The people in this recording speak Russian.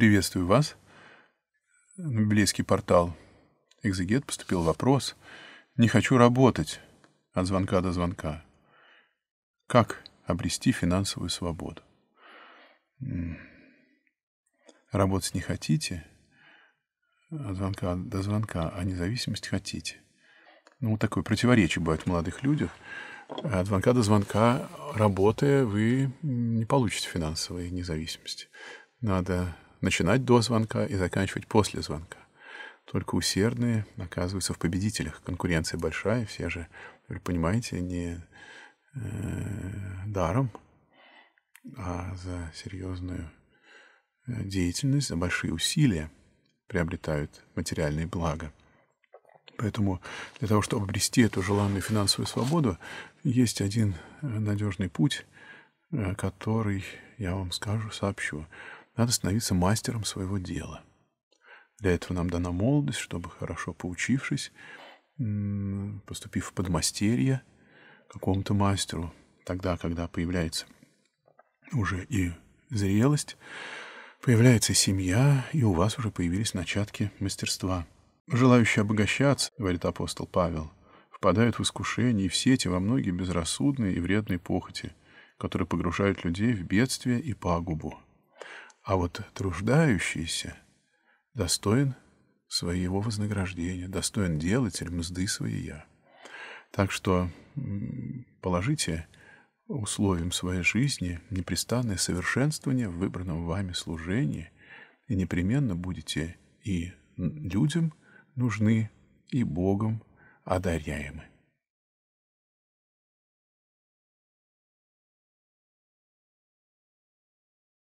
Приветствую вас. На библейский портал «Экзегет» поступил вопрос. «Не хочу работать» от звонка до звонка. Как обрести финансовую свободу? Работать не хотите от звонка до звонка, а независимость хотите. Ну, такое противоречие бывает в молодых людях. От звонка до звонка, работая, вы не получите финансовой независимости. Надо начинать до звонка и заканчивать после звонка. Только усердные оказываются в победителях. Конкуренция большая, все же, вы понимаете, не э, даром, а за серьезную э, деятельность, за большие усилия приобретают материальные блага. Поэтому для того, чтобы обрести эту желанную финансовую свободу, есть один э, надежный путь, э, который я вам скажу, сообщу. Надо становиться мастером своего дела. Для этого нам дана молодость, чтобы, хорошо поучившись, поступив в подмастерье какому-то мастеру, тогда, когда появляется уже и зрелость, появляется семья, и у вас уже появились начатки мастерства. Желающие обогащаться, говорит апостол Павел, впадают в искушение и в сети во многие безрассудные и вредные похоти, которые погружают людей в бедствие и пагубу. А вот труждающийся достоин своего вознаграждения, достоин делатель мзды я. Так что положите условием своей жизни непрестанное совершенствование в выбранном вами служении, и непременно будете и людям нужны, и Богом одаряемы.